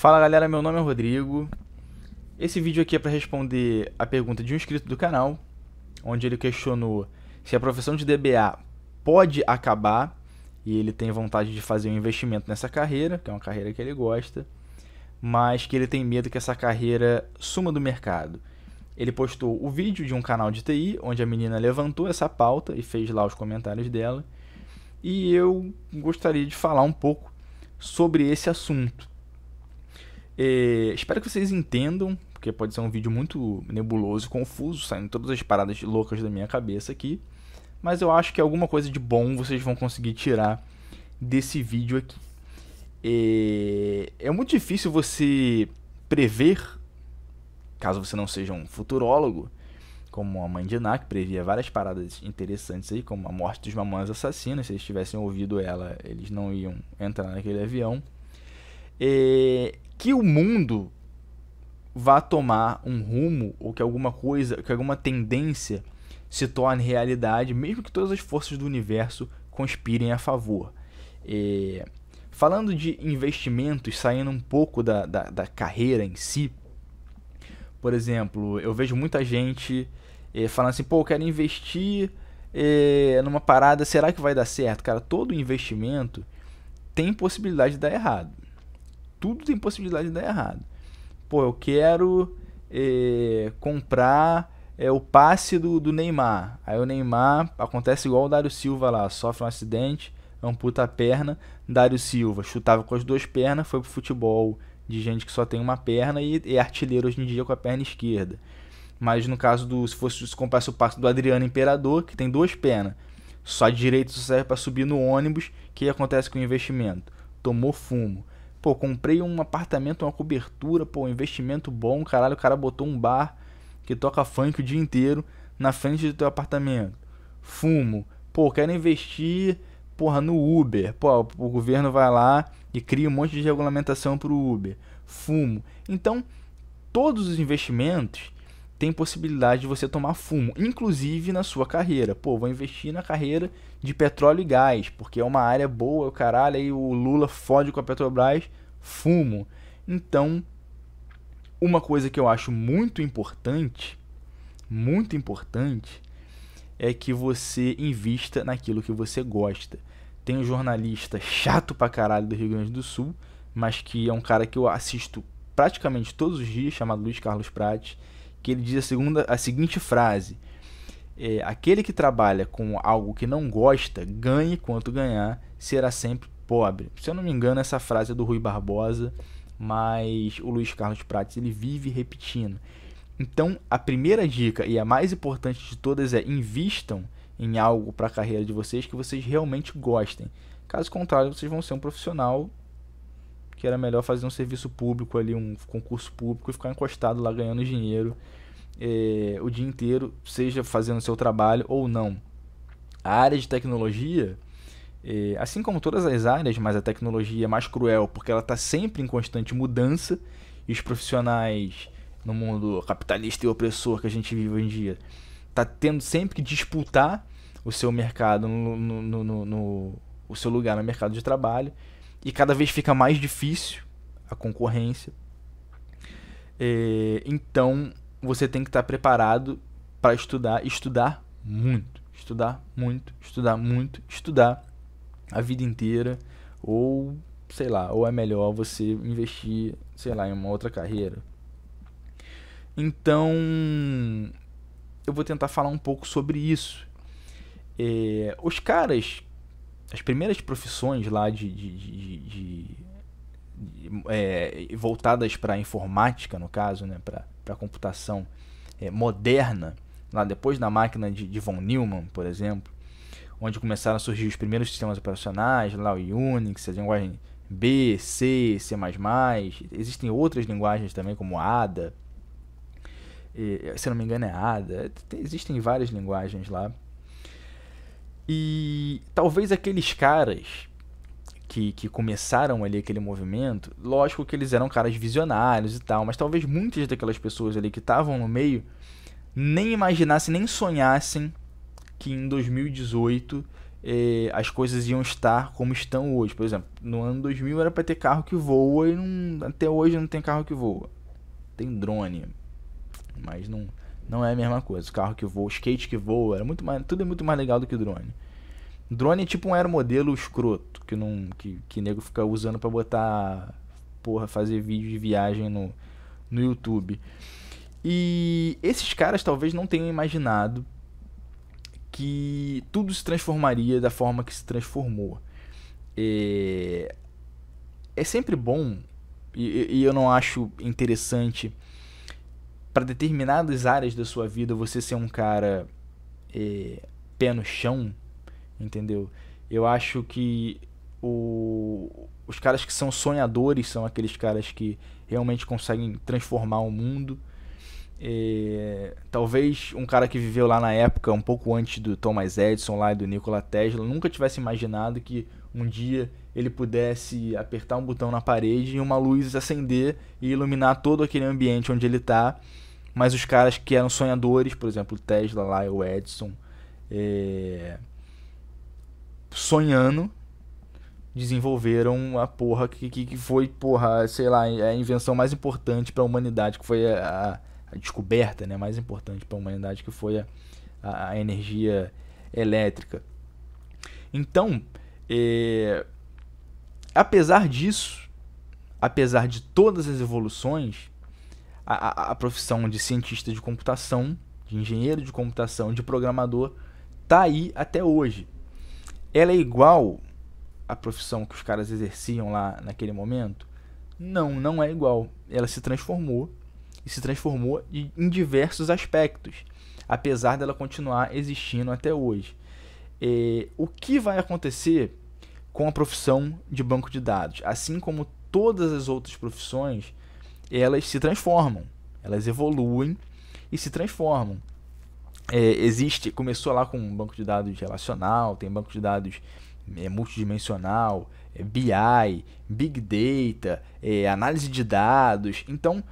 Fala galera, meu nome é Rodrigo. Esse vídeo aqui é para responder a pergunta de um inscrito do canal, onde ele questionou se a profissão de DBA pode acabar e ele tem vontade de fazer um investimento nessa carreira, que é uma carreira que ele gosta, mas que ele tem medo que essa carreira suma do mercado. Ele postou o vídeo de um canal de TI, onde a menina levantou essa pauta e fez lá os comentários dela, e eu gostaria de falar um pouco sobre esse assunto é, espero que vocês entendam, porque pode ser um vídeo muito nebuloso, confuso, saindo todas as paradas loucas da minha cabeça aqui. Mas eu acho que alguma coisa de bom vocês vão conseguir tirar desse vídeo aqui. é é muito difícil você prever, caso você não seja um futurólogo, como a mãe de Ná, que previa várias paradas interessantes aí, como a morte dos mamães assassinas. Se eles tivessem ouvido ela, eles não iam entrar naquele avião. É, que o mundo vá tomar um rumo ou que alguma coisa, que alguma tendência se torne realidade, mesmo que todas as forças do universo conspirem a favor. É, falando de investimentos, saindo um pouco da, da, da, carreira em si, por exemplo, eu vejo muita gente é, falando assim, pô, eu quero investir é, numa parada, será que vai dar certo? Cara, todo investimento tem possibilidade de dar errado tudo tem possibilidade de dar errado. Pô, eu quero é, comprar é, o passe do, do Neymar. Aí o Neymar acontece igual o Dário Silva lá, sofre um acidente, amputa a perna. Dário Silva chutava com as duas pernas, foi pro futebol de gente que só tem uma perna e é artilheiro hoje em dia com a perna esquerda. Mas no caso do. Se fosse se comprasse o passe do Adriano Imperador, que tem duas pernas. Só direito serve para subir no ônibus. O que acontece com o investimento? Tomou fumo. Pô, comprei um apartamento, uma cobertura, pô, um investimento bom, caralho, o cara botou um bar que toca funk o dia inteiro na frente do teu apartamento. Fumo. Pô, quero investir, porra, no Uber. Pô, o governo vai lá e cria um monte de regulamentação pro Uber. Fumo. Então, todos os investimentos tem possibilidade de você tomar fumo, inclusive na sua carreira. Pô, vou investir na carreira de petróleo e gás, porque é uma área boa, o caralho, aí o Lula fode com a Petrobras, fumo. Então, uma coisa que eu acho muito importante, muito importante, é que você invista naquilo que você gosta. Tem um jornalista chato pra caralho do Rio Grande do Sul, mas que é um cara que eu assisto praticamente todos os dias, chamado Luiz Carlos Prates que ele diz a, segunda, a seguinte frase: é, Aquele que trabalha com algo que não gosta, ganhe quanto ganhar, será sempre pobre. Se eu não me engano, essa frase é do Rui Barbosa, mas o Luiz Carlos Prates ele vive repetindo. Então, a primeira dica e a mais importante de todas é invistam em algo para a carreira de vocês que vocês realmente gostem. Caso contrário, vocês vão ser um profissional que era melhor fazer um serviço público ali, um concurso público e ficar encostado lá ganhando dinheiro é, o dia inteiro, seja fazendo seu trabalho ou não. A área de tecnologia, é, assim como todas as áreas, mas a tecnologia é mais cruel porque ela está sempre em constante mudança e os profissionais no mundo capitalista e opressor que a gente vive hoje em dia está tendo sempre que disputar o seu mercado no, no, no, no, o seu lugar no mercado de trabalho e cada vez fica mais difícil a concorrência. É, então você tem que estar tá preparado para estudar, estudar muito, estudar muito, estudar muito, estudar a vida inteira ou sei lá, ou é melhor você investir, sei lá, em uma outra carreira. Então, eu vou tentar falar um pouco sobre isso. É, os caras, as primeiras profissões lá de, de, de, de é, voltadas para informática, no caso, né, para para computação é, moderna, lá depois da máquina de, de, von Neumann, por exemplo, onde começaram a surgir os primeiros sistemas operacionais, lá o Unix, a linguagem B, C, C++, existem outras linguagens também como ADA, e, se não me engano é ADA, existem várias linguagens lá. E talvez aqueles caras que, que começaram ali aquele movimento, lógico que eles eram caras visionários e tal, mas talvez muitas daquelas pessoas ali que estavam no meio nem imaginassem, nem sonhassem que em 2018 eh, as coisas iam estar como estão hoje. Por exemplo, no ano 2000 era para ter carro que voa e não, até hoje não tem carro que voa. Tem drone, mas não, não é a mesma coisa. carro que voa, skate que voa, era muito mais, tudo é muito mais legal do que drone. Drone é tipo um aeromodelo escroto, que não que, que nego fica usando para botar porra, fazer vídeo de viagem no no YouTube. E esses caras talvez não tenham imaginado que tudo se transformaria da forma que se transformou. É, é sempre bom, e, e eu não acho interessante, para determinadas áreas da sua vida você ser um cara é, pé no chão, entendeu? Eu acho que o, os caras que são sonhadores são aqueles caras que realmente conseguem transformar o mundo. É, talvez um cara que viveu lá na época, um pouco antes do Thomas Edison lá e do Nikola Tesla, nunca tivesse imaginado que um dia ele pudesse apertar um botão na parede e uma luz acender e iluminar todo aquele ambiente onde ele está. Mas os caras que eram sonhadores, por exemplo, Tesla lá e o Edison, é, sonhando, desenvolveram a porra que, que, que foi, porra, sei lá, é a invenção mais importante para a humanidade, que foi a, a, descoberta né, mais importante para a humanidade, que foi a, a, a energia elétrica. Então, é, apesar disso, apesar de todas as evoluções, a, a, a, profissão de cientista de computação, de engenheiro de computação, de programador, tá aí até hoje ela é igual à profissão que os caras exerciam lá naquele momento? Não, não é igual. Ela se transformou e se transformou em diversos aspectos, apesar dela continuar existindo até hoje. É, o que vai acontecer com a profissão de banco de dados? Assim como todas as outras profissões, elas se transformam, elas evoluem e se transformam é, existe, começou lá com um banco de dados relacional, tem banco de dados é, multidimensional, é, BI, Big Data, é, análise de dados. Então,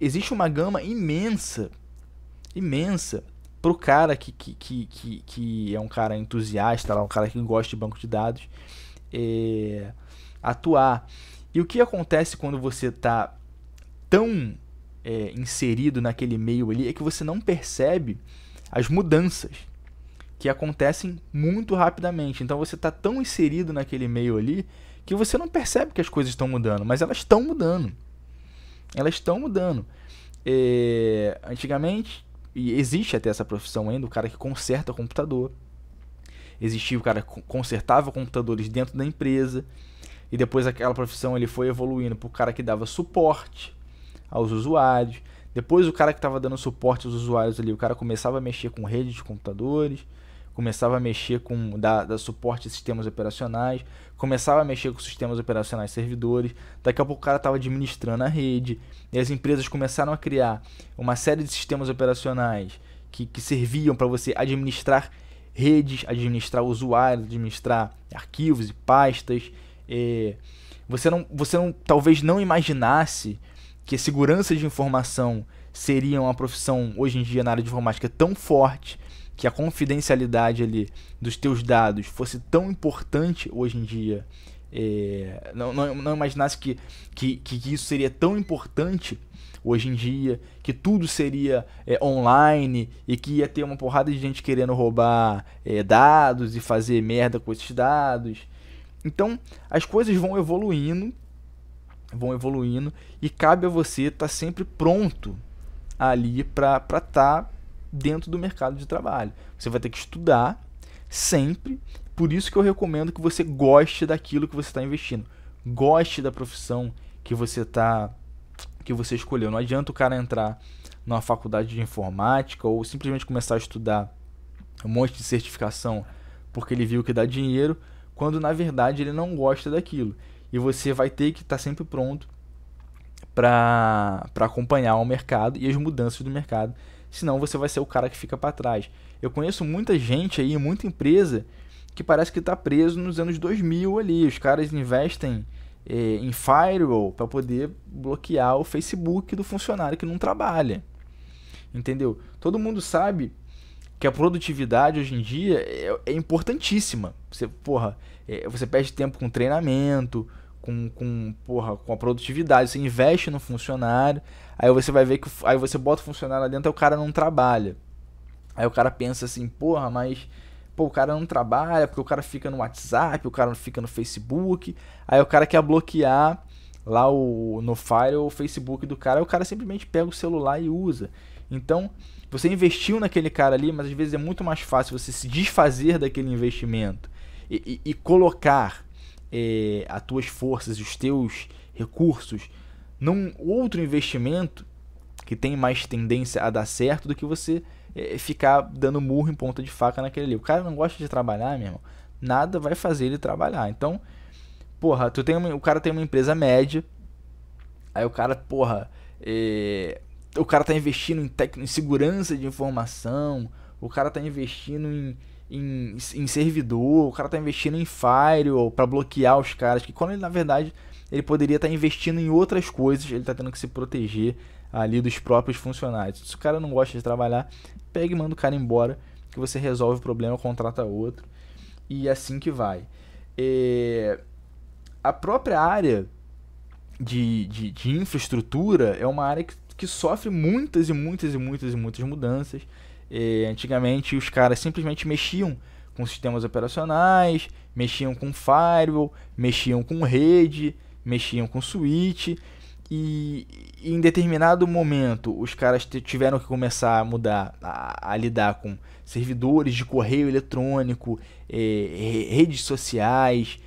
existe uma gama imensa, imensa, para o cara que, que, que, que, que é um cara entusiasta, um cara que gosta de banco de dados, é, atuar. E o que acontece quando você está tão é, inserido naquele meio ali é que você não percebe as mudanças que acontecem muito rapidamente. Então você está tão inserido naquele meio ali que você não percebe que as coisas estão mudando, mas elas estão mudando. Elas estão mudando. É, antigamente, e existe até essa profissão ainda, o cara que conserta computador. Existia o cara que consertava computadores dentro da empresa. E depois aquela profissão ele foi evoluindo para o cara que dava suporte aos usuários. Depois o cara que estava dando suporte aos usuários ali, o cara começava a mexer com redes de computadores, começava a mexer com dar, suporte a sistemas operacionais, começava a mexer com sistemas operacionais servidores, daqui a pouco o cara estava administrando a rede, e as empresas começaram a criar uma série de sistemas operacionais que, que serviam para você administrar redes, administrar usuários, administrar arquivos e pastas. Eh, você não, você não, talvez não imaginasse que a segurança de informação seria uma profissão hoje em dia na área de informática tão forte que a confidencialidade ali dos teus dados fosse tão importante hoje em dia é, não, não, não, imaginasse que, que, que, isso seria tão importante hoje em dia, que tudo seria é, online e que ia ter uma porrada de gente querendo roubar é, dados e fazer merda com esses dados. Então as coisas vão evoluindo vão evoluindo e cabe a você estar tá sempre pronto ali para estar tá dentro do mercado de trabalho. Você vai ter que estudar sempre, por isso que eu recomendo que você goste daquilo que você está investindo, goste da profissão que você está que você escolheu. Não adianta o cara entrar numa faculdade de informática ou simplesmente começar a estudar um monte de certificação porque ele viu que dá dinheiro, quando na verdade ele não gosta daquilo e você vai ter que estar tá sempre pronto para acompanhar o mercado e as mudanças do mercado, senão você vai ser o cara que fica para trás. Eu conheço muita gente aí, muita empresa que parece que está preso nos anos 2000 ali. Os caras investem eh, em firewall para poder bloquear o Facebook do funcionário que não trabalha. Entendeu? Todo mundo sabe que a produtividade hoje em dia é, é importantíssima. Você, porra, é, você perde tempo com treinamento, com, com, porra, com a produtividade. Você investe no funcionário, aí você vai ver que aí você bota o funcionário lá dentro e o cara não trabalha. Aí o cara pensa assim, porra, mas pô, o cara não trabalha, porque o cara fica no WhatsApp, o cara não fica no Facebook. Aí o cara quer bloquear lá o, no Fire ou o Facebook do cara, aí o cara simplesmente pega o celular e usa. Então, você investiu naquele cara ali, mas às vezes é muito mais fácil você se desfazer daquele investimento e, e, e colocar é, as tuas forças, os teus recursos num outro investimento que tem mais tendência a dar certo do que você é, ficar dando murro em ponta de faca naquele ali. O cara não gosta de trabalhar, meu irmão. Nada vai fazer ele trabalhar. Então, porra, tu tem uma, o cara tem uma empresa média, aí o cara, porra, é, o cara tá investindo em, tec, em segurança de informação, o cara tá investindo em em, em servidor, o cara tá investindo em firewall para bloquear os caras, que quando ele na verdade ele poderia estar tá investindo em outras coisas, ele tá tendo que se proteger ali dos próprios funcionários. Se o cara não gosta de trabalhar, pega e manda o cara embora, que você resolve o problema, contrata outro e assim que vai. É... A própria área de, de, de infraestrutura é uma área que, que sofre muitas e muitas e muitas e muitas mudanças. E, antigamente os caras simplesmente mexiam com sistemas operacionais, mexiam com firewall, mexiam com rede, mexiam com switch. E em determinado momento os caras tiveram que começar a mudar, a, a lidar com servidores de correio eletrônico, eh, redes sociais,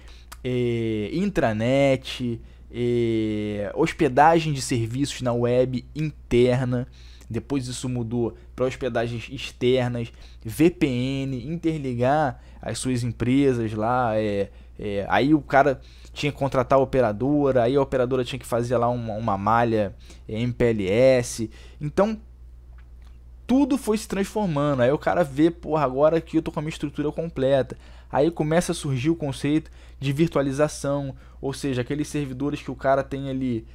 eh, intranet, eh, hospedagem de serviços na web interna. Depois isso mudou para hospedagens externas, VPN, interligar as suas empresas lá. É, é, aí o cara tinha que contratar a operadora, aí a operadora tinha que fazer lá uma, uma malha é, MPLS. Então tudo foi se transformando. Aí o cara vê, porra, agora que eu tô com a minha estrutura completa. Aí começa a surgir o conceito de virtualização, ou seja, aqueles servidores que o cara tem ali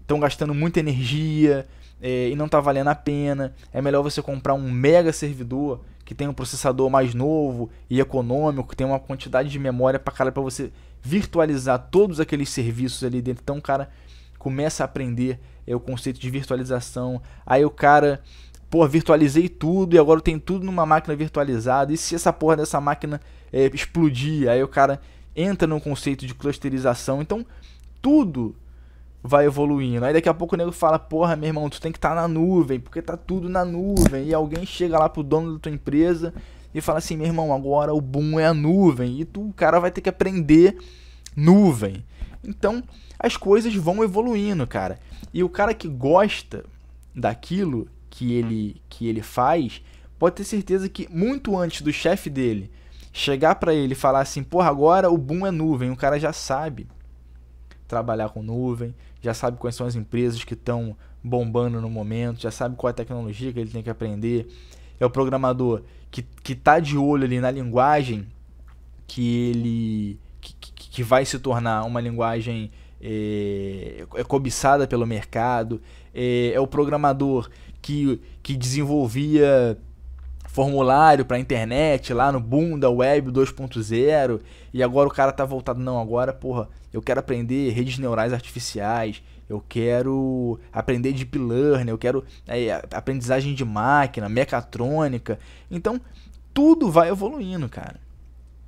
estão é, gastando muita energia, é, e não está valendo a pena. É melhor você comprar um mega servidor que tem um processador mais novo e econômico, que tem uma quantidade de memória para cara para você virtualizar todos aqueles serviços ali dentro. Então, o cara começa a aprender é, o conceito de virtualização. Aí o cara, pô, virtualizei tudo e agora tem tudo numa máquina virtualizada. E se essa porra dessa máquina é, explodir? Aí o cara entra no conceito de clusterização. Então, tudo vai evoluindo. Aí daqui a pouco o nego fala, porra, meu irmão, tu tem que estar tá na nuvem, porque tá tudo na nuvem. E alguém chega lá pro dono da tua empresa e fala assim, meu irmão, agora o boom é a nuvem. E tu, o cara vai ter que aprender nuvem. Então, as coisas vão evoluindo, cara. E o cara que gosta daquilo que ele que ele faz, pode ter certeza que muito antes do chefe dele chegar para ele e falar assim, porra, agora o boom é nuvem, o cara já sabe trabalhar com nuvem, já sabe quais são as empresas que estão bombando no momento, já sabe qual é a tecnologia que ele tem que aprender. É o programador que, que tá de olho ali na linguagem que ele que, que vai se tornar uma linguagem é, é cobiçada pelo mercado. É, é o programador que, que desenvolvia formulário para internet lá no boom da web 2.0 e agora o cara tá voltado não agora porra eu quero aprender redes neurais artificiais eu quero aprender deep learning eu quero é, aprendizagem de máquina mecatrônica então tudo vai evoluindo cara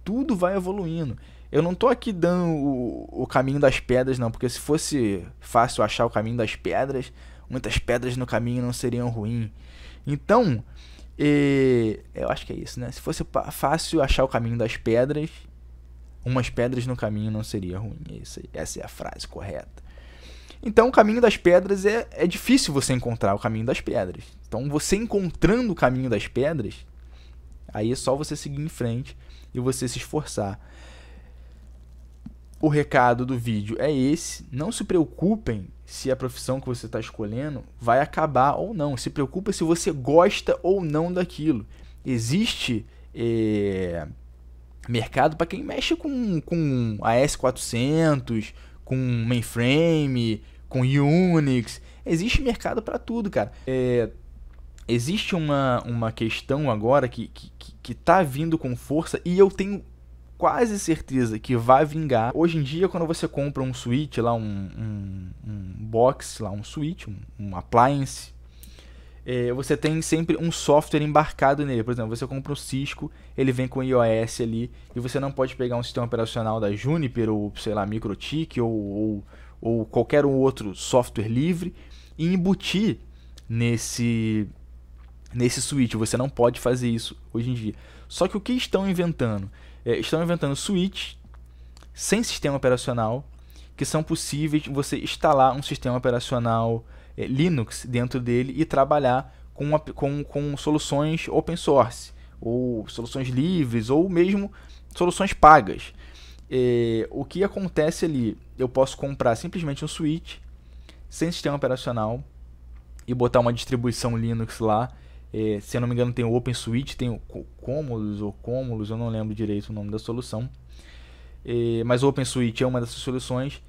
tudo vai evoluindo eu não tô aqui dando o, o caminho das pedras não porque se fosse fácil achar o caminho das pedras muitas pedras no caminho não seriam ruins então e eu acho que é isso, né? Se fosse fácil achar o caminho das pedras, umas pedras no caminho não seria ruim. É essa é a frase correta. Então, o caminho das pedras é, é difícil você encontrar o caminho das pedras. Então, você encontrando o caminho das pedras, aí é só você seguir em frente e você se esforçar. O recado do vídeo é esse. Não se preocupem se é a profissão que você está escolhendo vai acabar ou não. Se preocupa se você gosta ou não daquilo. Existe é, mercado para quem mexe com, com AS400, com mainframe, com Unix. Existe mercado para tudo, cara. É, existe uma, uma questão agora que, que, que tá vindo com força e eu tenho quase certeza que vai vingar. Hoje em dia, quando você compra um Switch lá, um, um, um box lá, um Switch, um, um appliance, é, você tem sempre um software embarcado nele. Por exemplo, você compra o Cisco, ele vem com o iOS ali, e você não pode pegar um sistema operacional da Juniper, ou sei lá, Microtik, ou, ou, ou qualquer outro software livre, e embutir nesse, nesse Switch. Você não pode fazer isso hoje em dia. Só que o que estão inventando? É, estão inventando switches sem sistema operacional que são possíveis você instalar um sistema operacional é, Linux dentro dele e trabalhar com, uma, com, com soluções open source ou soluções livres ou mesmo soluções pagas. É, o que acontece ali? Eu posso comprar simplesmente um switch sem sistema operacional e botar uma distribuição Linux lá é, se eu não me engano, tem o Open Switch tem o Cômulus ou Cômulus, eu não lembro direito o nome da solução. É, mas o Switch é uma dessas soluções.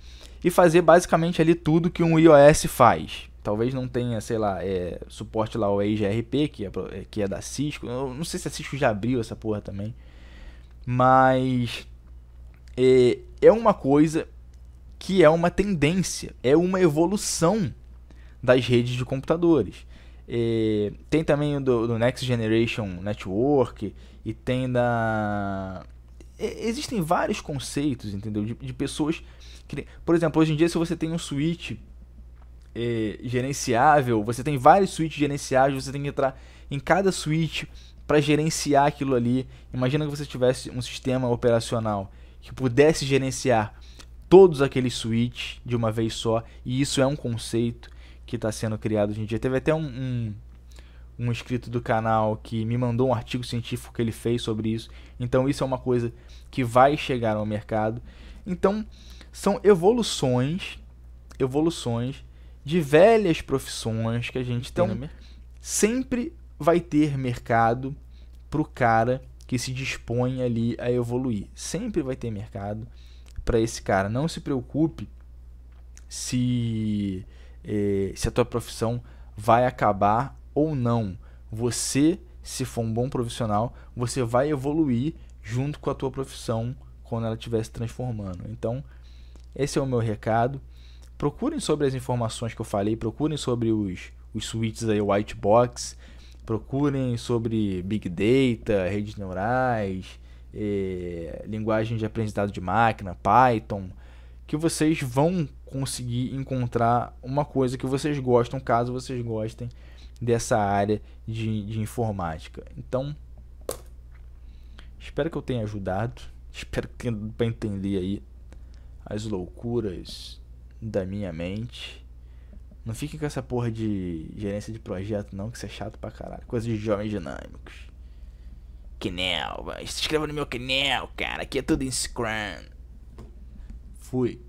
E fazer basicamente ali tudo que um iOS faz. Talvez não tenha, sei lá, é, suporte lá ao EIGRP, que é, é, que é da Cisco. Eu não sei se a Cisco já abriu essa porra também. Mas é, é uma coisa que é uma tendência, é uma evolução das redes de computadores. E tem também o do, do, Next Generation Network e tem da. Existem vários conceitos, entendeu? De, de pessoas que. Por exemplo, hoje em dia, se você tem um switch eh, gerenciável, você tem vários switches gerenciáveis, você tem que entrar em cada switch para gerenciar aquilo ali. Imagina que você tivesse um sistema operacional que pudesse gerenciar todos aqueles switches de uma vez só, e isso é um conceito que está sendo criado hoje em dia. Teve até um, um, um, inscrito do canal que me mandou um artigo científico que ele fez sobre isso. Então, isso é uma coisa que vai chegar ao mercado. Então, são evoluções, evoluções de velhas profissões que a gente então, tem no Sempre vai ter mercado para o cara que se dispõe ali a evoluir. Sempre vai ter mercado para esse cara. Não se preocupe se é, se a tua profissão vai acabar ou não. Você, se for um bom profissional, você vai evoluir junto com a tua profissão quando ela estiver se transformando. Então, esse é o meu recado. Procurem sobre as informações que eu falei, procurem sobre os, os switches aí, white box, procurem sobre Big Data, redes neurais, eh, linguagem de aprendizado de máquina, Python, que vocês vão conseguir encontrar uma coisa que vocês gostam, caso vocês gostem dessa área de, de informática. Então, espero que eu tenha ajudado, espero que tenha para entender aí as loucuras da minha mente. Não fiquem com essa porra de gerência de projeto não, que isso é chato pra caralho. Coisa de jovens dinâmicos. Kinel, se inscreva no meu canal, cara. Aqui é tudo em Scrum. Fui.